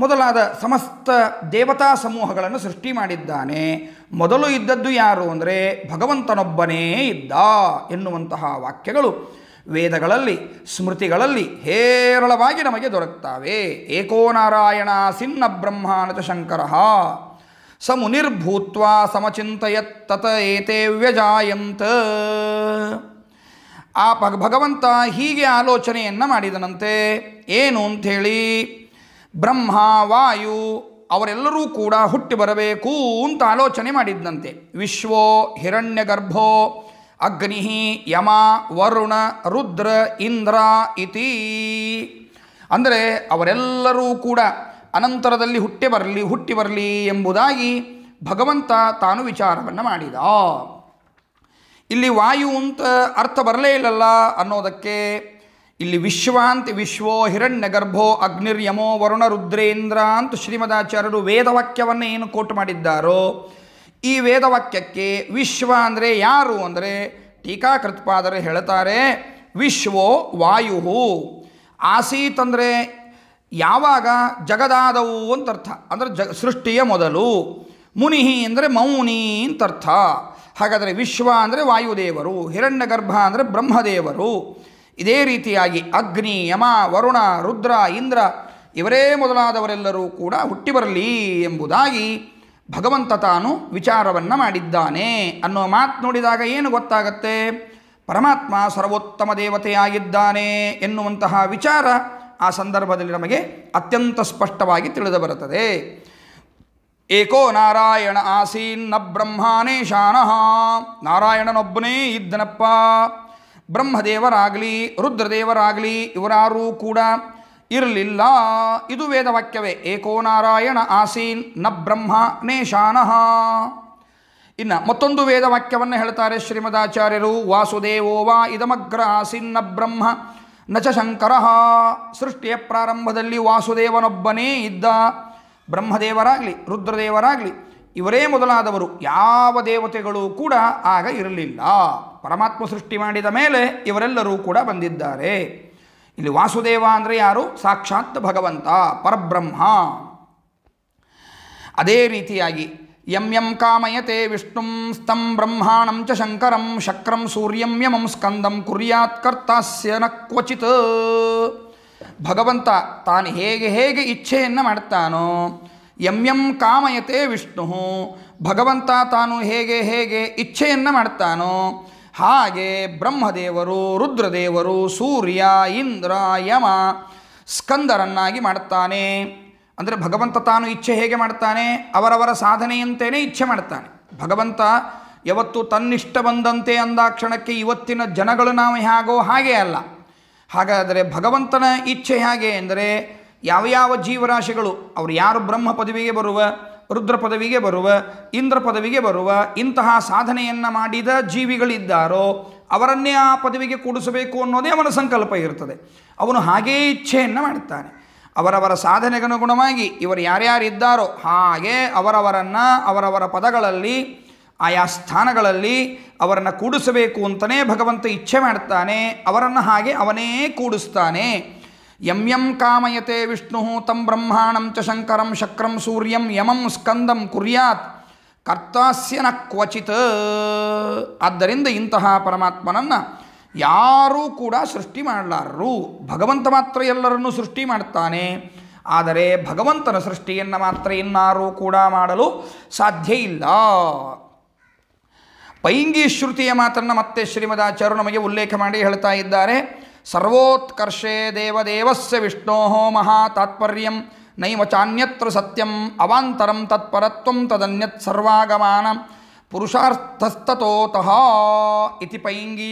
ಮೊದಲಾದ ಸಮಸ್ತ ದೇವತಾ ಸಮೂಹಗಳನ್ನು ಸೃಷ್ಟಿ ಮಾಡಿದ್ದಾನೆ ಮೊದಲು ಇದ್ದದ್ದು ಯಾರು ಅಂದರೆ ಭಗವಂತನೊಬ್ಬನೇ ಇದ್ದ ಎನ್ನುವಂತಹ ವಾಕ್ಯಗಳು ವೇದಗಳಲ್ಲಿ ಸ್ಮೃತಿಗಳಲ್ಲಿ ಹೇರಳವಾಗಿ ನಮಗೆ ದೊರಕ್ತಾವೆ ನಾರಾಯಣ ಸಿನ್ನ ಬ್ರಹ್ಮಾನತ ಶಂಕರ ಸ ಮುನಿರ್ಭೂತ್ವ ಸಮಚಿಂತಯತ್ತತ ವ್ಯಜಾಯಂತ ಆ ಭಗವಂತ ಹೀಗೆ ಆಲೋಚನೆಯನ್ನು ಮಾಡಿದನಂತೆ ಏನು ಅಂಥೇಳಿ ಬ್ರಹ್ಮ ವಾಯು ಅವರೆಲ್ಲರೂ ಕೂಡ ಹುಟ್ಟಿ ಬರಬೇಕು ಅಂತ ಆಲೋಚನೆ ಮಾಡಿದ್ದಂತೆ ವಿಶ್ವೋ ಗರ್ಭೋ ಅಗ್ನಿ ಯಮ ವರುಣ ರುದ್ರ ಇಂದ್ರ ಇತಿ ಅಂದರೆ ಅವರೆಲ್ಲರೂ ಕೂಡ ಅನಂತರದಲ್ಲಿ ಹುಟ್ಟಿ ಬರಲಿ ಹುಟ್ಟಿ ಬರಲಿ ಎಂಬುದಾಗಿ ಭಗವಂತ ತಾನು ವಿಚಾರವನ್ನು ಮಾಡಿದ ಇಲ್ಲಿ ವಾಯು ಅಂತ ಅರ್ಥ ಬರಲೇ ಇಲ್ಲಲ್ಲ ಅನ್ನೋದಕ್ಕೆ ಇಲ್ಲಿ ವಿಶ್ವಾಂತಿ ವಿಶ್ವೋ ಹಿರಣ್ಯ ಗರ್ಭೋ ಅಗ್ನಿರ್ಯಮೋ ವರುಣ ರುದ್ರೇಂದ್ರ ಅಂತ ಶ್ರೀಮದಾಚಾರ್ಯರು ವೇದವಾಕ್ಯವನ್ನು ಏನು ಕೋಟ್ ಮಾಡಿದ್ದಾರೋ ಈ ವೇದವಾಕ್ಯಕ್ಕೆ ವಿಶ್ವ ಅಂದರೆ ಯಾರು ಅಂದರೆ ಟೀಕಾಕೃತ್ಪಾದರೆ ಹೇಳ್ತಾರೆ ವಿಶ್ವೋ ವಾಯು ಆಸೀತ್ ಅಂದರೆ ಯಾವಾಗ ಜಗದಾದವು ಅಂತ ಅರ್ಥ ಅಂದರೆ ಜ ಸೃಷ್ಟಿಯ ಮೊದಲು ಮುನಿಹಿ ಅಂದರೆ ಮೌನಿ ಅಂತ ಅರ್ಥ ಹಾಗಾದರೆ ವಿಶ್ವ ಅಂದರೆ ವಾಯುದೇವರು ಹಿರಣ್ಯ ಗರ್ಭ ಅಂದರೆ ಬ್ರಹ್ಮದೇವರು ಇದೇ ರೀತಿಯಾಗಿ ಅಗ್ನಿ ಯಮ ವರುಣ ರುದ್ರ ಇಂದ್ರ ಇವರೇ ಮೊದಲಾದವರೆಲ್ಲರೂ ಕೂಡ ಹುಟ್ಟಿ ಬರಲಿ ಎಂಬುದಾಗಿ ಭಗವಂತ ತಾನು ವಿಚಾರವನ್ನು ಮಾಡಿದ್ದಾನೆ ಅನ್ನೋ ಮಾತು ನೋಡಿದಾಗ ಏನು ಗೊತ್ತಾಗತ್ತೆ ಪರಮಾತ್ಮ ಸರ್ವೋತ್ತಮ ದೇವತೆಯಾಗಿದ್ದಾನೆ ಎನ್ನುವಂತಹ ವಿಚಾರ ಆ ಸಂದರ್ಭದಲ್ಲಿ ನಮಗೆ ಅತ್ಯಂತ ಸ್ಪಷ್ಟವಾಗಿ ತಿಳಿದು ಬರುತ್ತದೆ ಏಕೋ ನಾರಾಯಣ ಆಸೀನ್ನ ಬ್ರಹ್ಮಾನೇ ಶಾನಃ ನಾರಾಯಣನೊಬ್ಬನೇ ಇದ್ದನಪ್ಪ ಬ್ರಹ್ಮದೇವರಾಗಲಿ ರುದ್ರದೇವರಾಗಲಿ ಇವರಾರೂ ಕೂಡ ಇರಲಿಲ್ಲ ಇದು ವೇದವಾಕ್ಯವೇ ಏಕೋ ನಾರಾಯಣ ಆಸೀನ್ ನ ಬ್ರಹ್ಮ ನೇಶಾನಹ ಇನ್ನು ಮತ್ತೊಂದು ವೇದವಾಕ್ಯವನ್ನು ಹೇಳ್ತಾರೆ ಶ್ರೀಮದಾಚಾರ್ಯರು ವಾಸುದೇವೋ ವಾ ಇದಮಗ್ರ ಆಸೀನ್ ನ ಬ್ರಹ್ಮ ಚ ಶಂಕರ ಸೃಷ್ಟಿಯ ಪ್ರಾರಂಭದಲ್ಲಿ ವಾಸುದೇವನೊಬ್ಬನೇ ಇದ್ದ ಬ್ರಹ್ಮದೇವರಾಗಲಿ ರುದ್ರದೇವರಾಗಲಿ ಇವರೇ ಮೊದಲಾದವರು ಯಾವ ದೇವತೆಗಳು ಕೂಡ ಆಗ ಇರಲಿಲ್ಲ ಪರಮಾತ್ಮ ಸೃಷ್ಟಿ ಮಾಡಿದ ಮೇಲೆ ಇವರೆಲ್ಲರೂ ಕೂಡ ಬಂದಿದ್ದಾರೆ ಇಲ್ಲಿ ವಾಸುದೇವ ಅಂದರೆ ಯಾರು ಸಾಕ್ಷಾತ್ ಭಗವಂತ ಪರಬ್ರಹ್ಮ ಅದೇ ರೀತಿಯಾಗಿ ಯಂ ಯಂ ಕಾಮಯತೆ ವಿಷ್ಣುಂ ಸ್ತಂ ಬ್ರಹ್ಮಾಣಂ ಚ ಶಂಕರಂ ಶಕ್ರಂ ಸೂರ್ಯಂ ಯಮಂ ಸ್ಕಂದಂ ಕುರ್ಯಾತ್ ಕರ್ತಾಸ್ಯ ಕ್ವಚಿತ್ ಭಗವಂತ ತಾನು ಹೇಗೆ ಹೇಗೆ ಇಚ್ಛೆಯನ್ನು ಮಾಡ್ತಾನೋ ಯಂ ಯಂ ಕಾಮಯತೆ ವಿಷ್ಣು ಭಗವಂತ ತಾನು ಹೇಗೆ ಹೇಗೆ ಇಚ್ಛೆಯನ್ನು ಮಾಡ್ತಾನೋ ಹಾಗೆ ಬ್ರಹ್ಮದೇವರು ರುದ್ರದೇವರು ಸೂರ್ಯ ಇಂದ್ರ ಯಮ ಸ್ಕಂದರನ್ನಾಗಿ ಮಾಡ್ತಾನೆ ಅಂದರೆ ಭಗವಂತ ತಾನು ಇಚ್ಛೆ ಹೇಗೆ ಮಾಡ್ತಾನೆ ಅವರವರ ಸಾಧನೆಯಂತೆಯೇ ಇಚ್ಛೆ ಮಾಡ್ತಾನೆ ಭಗವಂತ ಯಾವತ್ತು ತನ್ನಿಷ್ಟ ಬಂದಂತೆ ಅಂದಾಕ್ಷಣಕ್ಕೆ ಇವತ್ತಿನ ಜನಗಳು ನಾವು ಹೇಗೋ ಹಾಗೇ ಅಲ್ಲ ಹಾಗಾದರೆ ಭಗವಂತನ ಇಚ್ಛೆ ಹೇಗೆ ಅಂದರೆ ಯಾವ ಯಾವ ಜೀವರಾಶಿಗಳು ಅವರು ಯಾರು ಬ್ರಹ್ಮ ಪದವಿಗೆ ಬರುವ ರುದ್ರ ಪದವಿಗೆ ಬರುವ ಇಂದ್ರ ಪದವಿಗೆ ಬರುವ ಇಂತಹ ಸಾಧನೆಯನ್ನು ಮಾಡಿದ ಜೀವಿಗಳಿದ್ದಾರೋ ಅವರನ್ನೇ ಆ ಪದವಿಗೆ ಕೂಡಿಸಬೇಕು ಅನ್ನೋದೇ ಅವನ ಸಂಕಲ್ಪ ಇರ್ತದೆ ಅವನು ಹಾಗೇ ಇಚ್ಛೆಯನ್ನು ಮಾಡುತ್ತಾನೆ ಅವರವರ ಸಾಧನೆಗನುಗುಣವಾಗಿ ಇವರು ಯಾರ್ಯಾರಿದ್ದಾರೋ ಹಾಗೆ ಅವರವರನ್ನು ಅವರವರ ಪದಗಳಲ್ಲಿ ಆಯಾ ಸ್ಥಾನಗಳಲ್ಲಿ ಅವರನ್ನು ಕೂಡಿಸಬೇಕು ಅಂತಲೇ ಭಗವಂತ ಇಚ್ಛೆ ಮಾಡುತ್ತಾನೆ ಅವರನ್ನು ಹಾಗೆ ಅವನೇ ಕೂಡಿಸ್ತಾನೆ ಯಂ ಯಂ ಕಾಮಯತೆ ವಿಷ್ಣು ತಂ ಬ್ರಹ್ಮಾಣಂ ಚ ಶಂಕರಂ ಶಕ್ರಂ ಸೂರ್ಯಂ ಯಮಂ ಸ್ಕಂದಂ ಕುರ್ಯಾತ್ ನ ಕ್ವಚಿತ್ ಆದ್ದರಿಂದ ಇಂತಹ ಪರಮಾತ್ಮನನ್ನು ಯಾರೂ ಕೂಡ ಸೃಷ್ಟಿ ಮಾಡಲಾರರು ಭಗವಂತ ಮಾತ್ರ ಎಲ್ಲರನ್ನೂ ಸೃಷ್ಟಿ ಮಾಡ್ತಾನೆ ಆದರೆ ಭಗವಂತನ ಸೃಷ್ಟಿಯನ್ನು ಮಾತ್ರ ಇನ್ನಾರೂ ಕೂಡ ಮಾಡಲು ಸಾಧ್ಯ ಇಲ್ಲ ಪೈಂಗಿ ಶ್ರುತಿಯ ಮಾತನ್ನು ಮತ್ತೆ ಶ್ರೀಮದಾಚಾರ್ಯರು ನಮಗೆ ಉಲ್ಲೇಖ ಮಾಡಿ ಹೇಳ್ತಾ ಇದ್ದಾರೆ ಸರ್ವೋತ್ಕರ್ಷೇ ದೇವದೇವಸ್ಯ ವಿಷ್ಣೋ ಮಹಾತಾತ್ಪರ್ಯಂ ನೈವ ಚಾನ್ಯತ್ರ ಸತ್ಯಂ ಅವಾಂತರಂ ತತ್ಪರತ್ವಂ ತದನ್ಯತ್ ಸರ್ವಾಗಮಾನ ಪುರುಷಾರ್ಥಸ್ತತೋತಃ ಇತಿ ಪೈಂಗಿ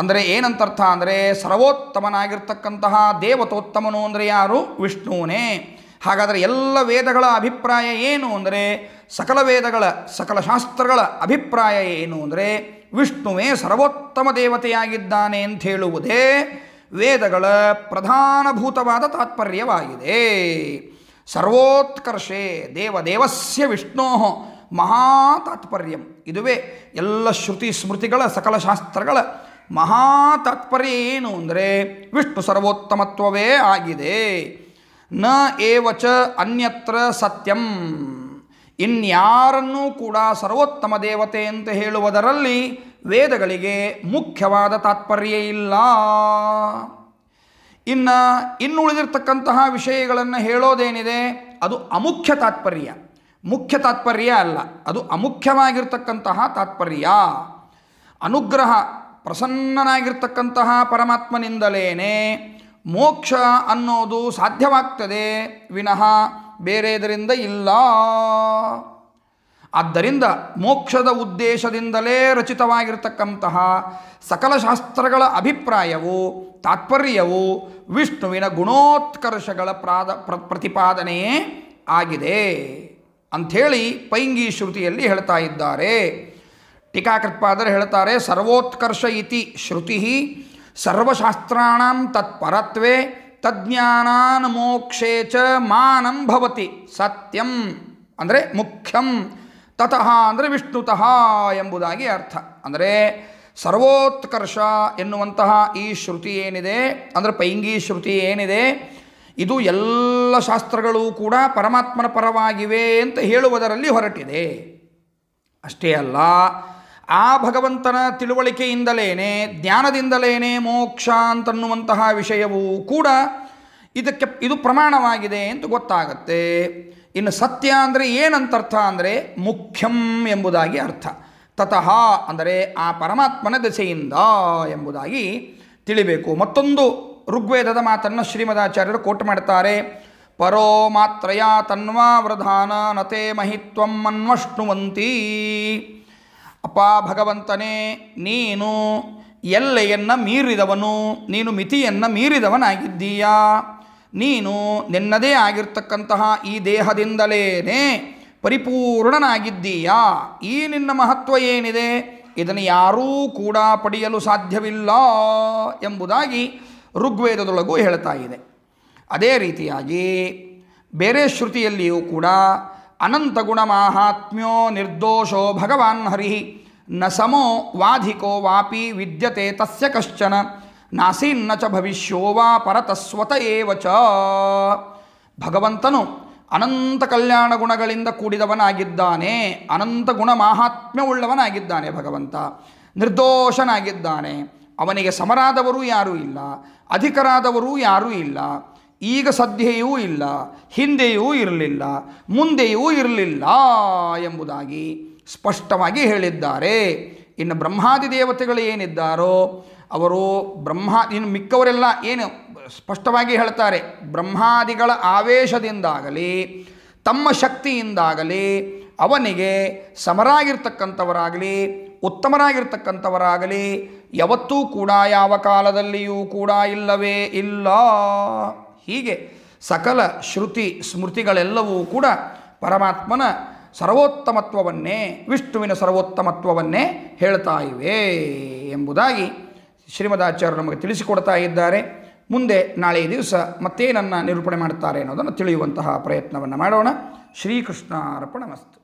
ಅಂದರೆ ಏನಂತರ್ಥ ಅಂದರೆ ಸರ್ವೋತ್ತಮನಾಗಿರ್ತಕ್ಕಂತಹ ದೇವತೋತ್ತಮನು ಅಂದರೆ ಯಾರು ವಿಷ್ಣುವೇ ಹಾಗಾದರೆ ಎಲ್ಲ ವೇದಗಳ ಅಭಿಪ್ರಾಯ ಏನು ಅಂದರೆ ಸಕಲ ವೇದಗಳ ಸಕಲ ಶಾಸ್ತ್ರಗಳ ಅಭಿಪ್ರಾಯ ಏನು ಅಂದರೆ ವಿಷ್ಣುವೇ ಸರ್ವೋತ್ತಮ ದೇವತೆಯಾಗಿದ್ದಾನೆ ಅಂತ ಹೇಳುವುದೇ ವೇದಗಳ ಪ್ರಧಾನಭೂತವಾದ ತಾತ್ಪರ್ಯವಾಗಿದೆ ಸರ್ವೋತ್ಕರ್ಷೆ ದೇವದೇವಸ್ಯ ವಿಷ್ಣೋ ಮಹಾ ತಾತ್ಪರ್ಯಂ ಇದುವೇ ಎಲ್ಲ ಶ್ರುತಿ ಸ್ಮೃತಿಗಳ ಸಕಲ ಶಾಸ್ತ್ರಗಳ ಮಹಾ ತಾತ್ಪರ್ಯ ಏನು ಅಂದರೆ ವಿಷ್ಣು ಸರ್ವೋತ್ತಮತ್ವವೇ ಆಗಿದೆ ನ ಏವಚ ಅನ್ಯತ್ರ ಸತ್ಯಂ ಇನ್ಯಾರನ್ನೂ ಕೂಡ ಸರ್ವೋತ್ತಮ ದೇವತೆ ಅಂತ ಹೇಳುವುದರಲ್ಲಿ ವೇದಗಳಿಗೆ ಮುಖ್ಯವಾದ ತಾತ್ಪರ್ಯ ಇಲ್ಲ ಇನ್ನು ಇನ್ನುಳಿದಿರ್ತಕ್ಕಂತಹ ವಿಷಯಗಳನ್ನು ಹೇಳೋದೇನಿದೆ ಅದು ಅಮುಖ್ಯ ತಾತ್ಪರ್ಯ ಮುಖ್ಯ ತಾತ್ಪರ್ಯ ಅಲ್ಲ ಅದು ಅಮುಖ್ಯವಾಗಿರ್ತಕ್ಕಂತಹ ತಾತ್ಪರ್ಯ ಅನುಗ್ರಹ ಪ್ರಸನ್ನನಾಗಿರ್ತಕ್ಕಂತಹ ಪರಮಾತ್ಮನಿಂದಲೇ ಮೋಕ್ಷ ಅನ್ನೋದು ಸಾಧ್ಯವಾಗ್ತದೆ ವಿನಃ ಬೇರೆದರಿಂದ ಇಲ್ಲ ಆದ್ದರಿಂದ ಮೋಕ್ಷದ ಉದ್ದೇಶದಿಂದಲೇ ರಚಿತವಾಗಿರ್ತಕ್ಕಂತಹ ಸಕಲ ಶಾಸ್ತ್ರಗಳ ಅಭಿಪ್ರಾಯವು ತಾತ್ಪರ್ಯವು ವಿಷ್ಣುವಿನ ಗುಣೋತ್ಕರ್ಷಗಳ ಪ್ರಾದ ಪ್ರ ಪ್ರತಿಪಾದನೆಯೇ ಆಗಿದೆ ಅಂಥೇಳಿ ಪೈಂಗಿ ಶ್ರುತಿಯಲ್ಲಿ ಹೇಳ್ತಾ ಇದ್ದಾರೆ ಟೀಕಾಕೃತ್ಪಾದರು ಹೇಳ್ತಾರೆ ಸರ್ವೋತ್ಕರ್ಷ ಇತಿ ಶ್ರುತಿ ಸರ್ವಶಾಸ್ತ್ರ ತತ್ಪರತ್ವೇ ತಜ್ಞಾನಾನ್ ಮೋಕ್ಷೇ ಚ ಮಾನಂ ಭವತಿ ಸತ್ಯಂ ಅಂದರೆ ಮುಖ್ಯಂ ತತಃ ಅಂದರೆ ವಿಷ್ಣುತಃ ಎಂಬುದಾಗಿ ಅರ್ಥ ಅಂದರೆ ಸರ್ವೋತ್ಕರ್ಷ ಎನ್ನುವಂತಹ ಈ ಶ್ರುತಿ ಏನಿದೆ ಅಂದರೆ ಪೈಂಗಿ ಶ್ರುತಿ ಏನಿದೆ ಇದು ಎಲ್ಲ ಶಾಸ್ತ್ರಗಳು ಕೂಡ ಪರಮಾತ್ಮನ ಪರವಾಗಿವೆ ಅಂತ ಹೇಳುವುದರಲ್ಲಿ ಹೊರಟಿದೆ ಅಷ್ಟೇ ಅಲ್ಲ ಆ ಭಗವಂತನ ತಿಳುವಳಿಕೆಯಿಂದಲೇ ಜ್ಞಾನದಿಂದಲೇ ಮೋಕ್ಷ ಅಂತನ್ನುವಂತಹ ವಿಷಯವೂ ಕೂಡ ಇದಕ್ಕೆ ಇದು ಪ್ರಮಾಣವಾಗಿದೆ ಅಂತ ಗೊತ್ತಾಗತ್ತೆ ಇನ್ನು ಸತ್ಯ ಅಂದರೆ ಏನಂತರ್ಥ ಅಂದರೆ ಮುಖ್ಯಂ ಎಂಬುದಾಗಿ ಅರ್ಥ ತತಃ ಅಂದರೆ ಆ ಪರಮಾತ್ಮನ ದೆಸೆಯಿಂದ ಎಂಬುದಾಗಿ ತಿಳಿಬೇಕು ಮತ್ತೊಂದು ಋಗ್ವೇದದ ಮಾತನ್ನು ಶ್ರೀಮದಾಚಾರ್ಯರು ಕೋಟ್ ಮಾಡ್ತಾರೆ ಪರೋ ಮಾತ್ರಯ ತನ್ವಾ ವೃಧಾನ ನತೆ ಮಹಿತ್ವಂ ಅನ್ವಷ್ಣುವಂತೀ ಅಪ್ಪ ಭಗವಂತನೇ ನೀನು ಎಲ್ಲೆಯನ್ನು ಮೀರಿದವನು ನೀನು ಮಿತಿಯನ್ನು ಮೀರಿದವನಾಗಿದ್ದೀಯಾ ನೀನು ನಿನ್ನದೇ ಆಗಿರ್ತಕ್ಕಂತಹ ಈ ದೇಹದಿಂದಲೇ ಪರಿಪೂರ್ಣನಾಗಿದ್ದೀಯಾ ಈ ನಿನ್ನ ಮಹತ್ವ ಏನಿದೆ ಇದನ್ನು ಯಾರೂ ಕೂಡ ಪಡೆಯಲು ಸಾಧ್ಯವಿಲ್ಲ ಎಂಬುದಾಗಿ ಋಗ್ವೇದದೊಳಗೂ ಹೇಳ್ತಾ ಇದೆ ಅದೇ ರೀತಿಯಾಗಿ ಬೇರೆ ಶ್ರುತಿಯಲ್ಲಿಯೂ ಕೂಡ ಅನಂತಗುಣ ಮಾಹಾತ್ಮ್ಯೋ ನಿರ್ದೋಷೋ ಭಗವಾನ್ ಹರಿ ನ ಸಮೋ ವಾಧಿಕೋ ವಾಪಿ ವಿದ್ಯತೆ ತಸ್ಯ ಕಶ್ಚನ ನಾಸೀನ್ನ ಚ ಭವಿಷ್ಯೋ ವಾ ಪರತಸ್ವತ ಏವ ಚ ಭಗವಂತನು ಅನಂತ ಕಲ್ಯಾಣ ಗುಣಗಳಿಂದ ಕೂಡಿದವನಾಗಿದ್ದಾನೆ ಅನಂತ ಗುಣ ಮಾಹಾತ್ಮ್ಯವುಳ್ಳವನಾಗಿದ್ದಾನೆ ಭಗವಂತ ನಿರ್ದೋಷನಾಗಿದ್ದಾನೆ ಅವನಿಗೆ ಸಮರಾದವರು ಯಾರೂ ಇಲ್ಲ ಅಧಿಕರಾದವರೂ ಯಾರೂ ಇಲ್ಲ ಈಗ ಸದ್ಯೆಯೂ ಇಲ್ಲ ಹಿಂದೆಯೂ ಇರಲಿಲ್ಲ ಮುಂದೆಯೂ ಇರಲಿಲ್ಲ ಎಂಬುದಾಗಿ ಸ್ಪಷ್ಟವಾಗಿ ಹೇಳಿದ್ದಾರೆ ಇನ್ನು ಬ್ರಹ್ಮಾದಿ ದೇವತೆಗಳು ಏನಿದ್ದಾರೋ ಅವರು ಬ್ರಹ್ಮ ಇನ್ನು ಮಿಕ್ಕವರೆಲ್ಲ ಏನು ಸ್ಪಷ್ಟವಾಗಿ ಹೇಳ್ತಾರೆ ಬ್ರಹ್ಮಾದಿಗಳ ಆವೇಶದಿಂದಾಗಲಿ ತಮ್ಮ ಶಕ್ತಿಯಿಂದಾಗಲಿ ಅವನಿಗೆ ಸಮರಾಗಿರ್ತಕ್ಕಂಥವರಾಗಲಿ ಉತ್ತಮರಾಗಿರ್ತಕ್ಕಂಥವರಾಗಲಿ ಯಾವತ್ತೂ ಕೂಡ ಯಾವ ಕಾಲದಲ್ಲಿಯೂ ಕೂಡ ಇಲ್ಲವೇ ಇಲ್ಲ ಹೀಗೆ ಸಕಲ ಶ್ರುತಿ ಸ್ಮೃತಿಗಳೆಲ್ಲವೂ ಕೂಡ ಪರಮಾತ್ಮನ ಸರ್ವೋತ್ತಮತ್ವವನ್ನೇ ವಿಷ್ಣುವಿನ ಸರ್ವೋತ್ತಮತ್ವವನ್ನೇ ಹೇಳ್ತಾ ಇವೆ ಎಂಬುದಾಗಿ ಶ್ರೀಮದಾಚಾರ್ಯರು ನಮಗೆ ತಿಳಿಸಿಕೊಡ್ತಾ ಇದ್ದಾರೆ ಮುಂದೆ ನಾಳೆ ದಿವಸ ಮತ್ತೇನನ್ನು ನಿರೂಪಣೆ ಮಾಡ್ತಾರೆ ಅನ್ನೋದನ್ನು ತಿಳಿಯುವಂತಹ ಪ್ರಯತ್ನವನ್ನು ಮಾಡೋಣ ಶ್ರೀಕೃಷ್ಣಾರ್ಪಣ ಮಸ್ತು